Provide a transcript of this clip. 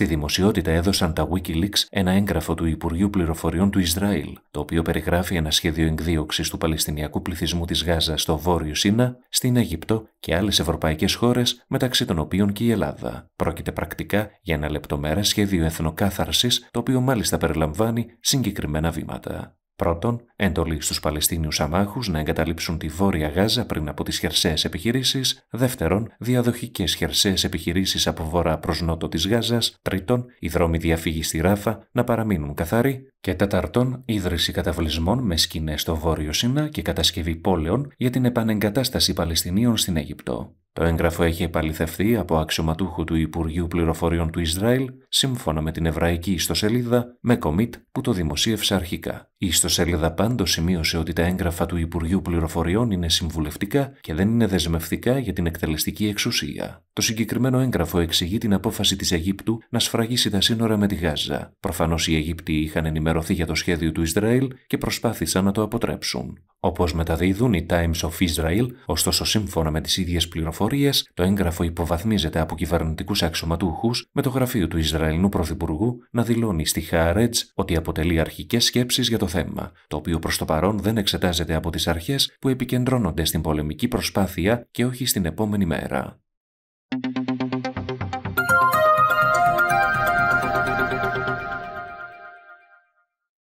Στη δημοσιότητα έδωσαν τα Wikileaks ένα έγγραφο του Υπουργείου Πληροφοριών του Ισραήλ, το οποίο περιγράφει ένα σχέδιο εκδίωξης του Παλαιστινιακού πληθυσμού της Γάζας στο Βόρειο Σίνα, στην Αιγύπτο και άλλες ευρωπαϊκές χώρες, μεταξύ των οποίων και η Ελλάδα. Πρόκειται πρακτικά για ένα λεπτομέρα σχέδιο εθνοκάθαρσης, το οποίο μάλιστα περιλαμβάνει συγκεκριμένα βήματα. Πρώτον, εντολή στους Παλαιστίνιους αμάχους να εγκαταλείψουν τη Βόρεια Γάζα πριν από τις χερσαίες επιχειρήσεις. Δεύτερον, διαδοχικές χερσαίες επιχειρήσεις από βορρά προς νότο της Γάζας. Τρίτον, οι δρόμοι διαφύγη στη Ράφα να παραμείνουν καθαροί. Και τέταρτον, ίδρυση καταβλισμών με σκηνές στο Βόρειο Σινά και κατασκευή πόλεων για την επανεγκατάσταση Παλαιστινίων στην Αίγυπτο. Το έγγραφο έχει επαληθευθεί από αξιωματούχου του Υπουργείου Πληροφοριών του Ισραήλ σύμφωνα με την εβραϊκή ιστοσελίδα με κομίτ που το δημοσίευσε αρχικά. Η ιστοσελίδα πάντως σημείωσε ότι τα έγγραφα του Υπουργείου Πληροφοριών είναι συμβουλευτικά και δεν είναι δεσμευτικά για την εκτελεστική εξουσία. Το συγκεκριμένο έγγραφο εξηγεί την απόφαση της Αιγύπτου να σφραγίσει τα σύνορα με τη Γάζα. Προφανώς οι Αιγύπτιοι είχαν ενημερωθεί για το σχέδιο του Ισραήλ και προσπάθησαν να το αποτρέψουν. Όπως μεταδίδουν οι Times of Israel, ωστόσο σύμφωνα με τις ίδιες πληροφορίες, το έγγραφο υποβαθμίζεται από κυβερνητικούς αξιωματούχους με το γραφείο του Ισραηλινού Πρωθυπουργού να δηλώνει στη Χάρετζ ότι αποτελεί αρχικές σκέψεις για το θέμα, το οποίο προς το παρόν δεν εξετάζεται από τις αρχές που επικεντρώνονται στην πολεμική προσπάθεια και όχι στην επόμενη μέρα.